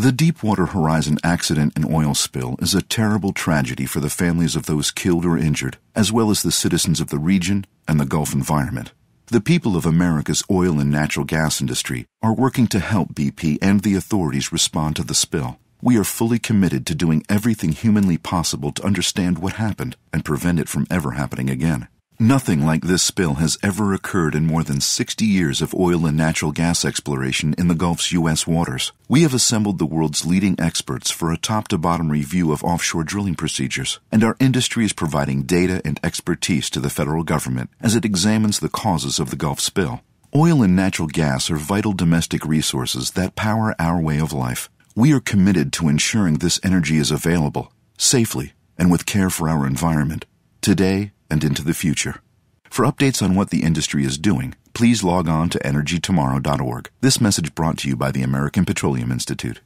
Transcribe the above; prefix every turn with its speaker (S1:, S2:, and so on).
S1: The Deepwater Horizon accident and oil spill is a terrible tragedy for the families of those killed or injured, as well as the citizens of the region and the Gulf environment. The people of America's oil and natural gas industry are working to help BP and the authorities respond to the spill. We are fully committed to doing everything humanly possible to understand what happened and prevent it from ever happening again. Nothing like this spill has ever occurred in more than 60 years of oil and natural gas exploration in the Gulf's U.S. waters. We have assembled the world's leading experts for a top to bottom review of offshore drilling procedures, and our industry is providing data and expertise to the federal government as it examines the causes of the Gulf spill. Oil and natural gas are vital domestic resources that power our way of life. We are committed to ensuring this energy is available, safely, and with care for our environment today and into the future. For updates on what the industry is doing, please log on to energytomorrow.org. This message brought to you by the American Petroleum Institute.